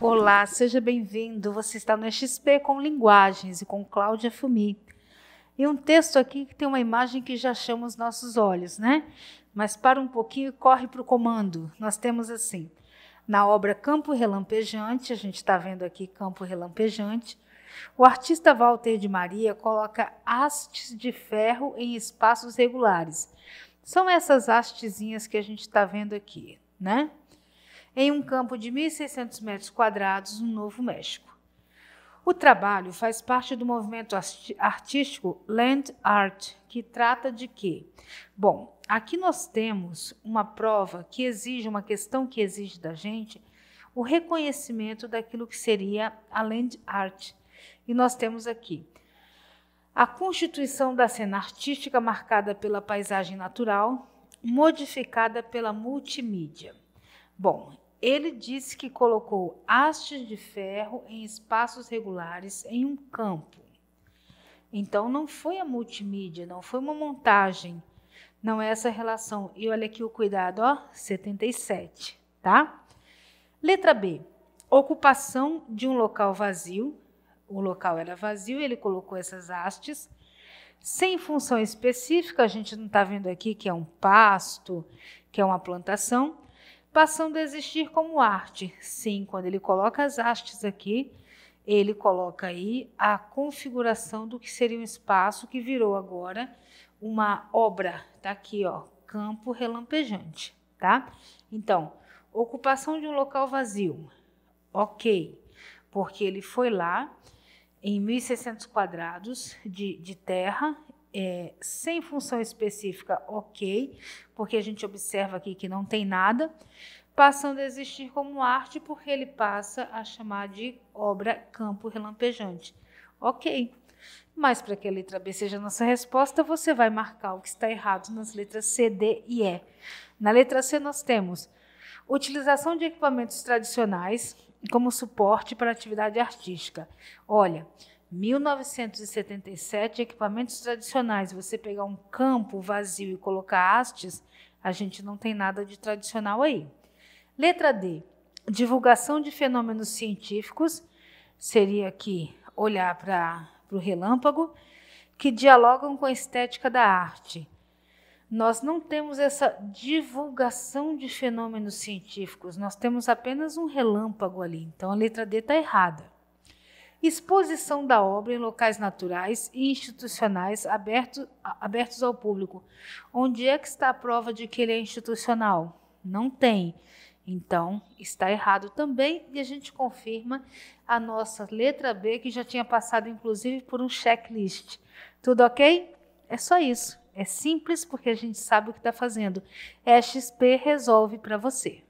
Olá, seja bem-vindo. Você está no XP com Linguagens e com Cláudia Fumi. E um texto aqui que tem uma imagem que já chama os nossos olhos, né? Mas para um pouquinho e corre para o comando. Nós temos assim, na obra Campo Relampejante, a gente está vendo aqui Campo Relampejante, o artista Walter de Maria coloca hastes de ferro em espaços regulares. São essas hastezinhas que a gente está vendo aqui, né? Em um campo de 1.600 metros quadrados no Novo México. O trabalho faz parte do movimento artístico Land Art, que trata de quê? Bom, aqui nós temos uma prova que exige, uma questão que exige da gente, o reconhecimento daquilo que seria a Land Art, e nós temos aqui a constituição da cena artística marcada pela paisagem natural, modificada pela multimídia. Bom, ele disse que colocou hastes de ferro em espaços regulares em um campo. Então não foi a multimídia, não foi uma montagem, não é essa relação. E olha aqui o cuidado, ó, 77, tá? Letra B. Ocupação de um local vazio o local era vazio, ele colocou essas hastes sem função específica, a gente não está vendo aqui que é um pasto, que é uma plantação, passando a existir como arte. Sim, quando ele coloca as hastes aqui, ele coloca aí a configuração do que seria um espaço que virou agora uma obra. Está aqui, ó, campo relampejante, tá? Então, ocupação de um local vazio. Ok, porque ele foi lá, em 1.600 quadrados de, de terra, é, sem função específica, ok, porque a gente observa aqui que não tem nada, passando a existir como arte, porque ele passa a chamar de obra campo relampejante. Ok, mas para que a letra B seja a nossa resposta, você vai marcar o que está errado nas letras C, D e E. Na letra C, nós temos Utilização de equipamentos tradicionais como suporte para atividade artística. Olha, 1977, equipamentos tradicionais. Você pegar um campo vazio e colocar hastes, a gente não tem nada de tradicional aí. Letra D. Divulgação de fenômenos científicos. Seria aqui olhar para o relâmpago, que dialogam com a estética da arte nós não temos essa divulgação de fenômenos científicos, nós temos apenas um relâmpago ali, então a letra D está errada. Exposição da obra em locais naturais e institucionais aberto, abertos ao público. Onde é que está a prova de que ele é institucional? Não tem. Então, está errado também e a gente confirma a nossa letra B, que já tinha passado inclusive por um checklist. Tudo ok? É só isso. É simples porque a gente sabe o que está fazendo. É XP resolve para você.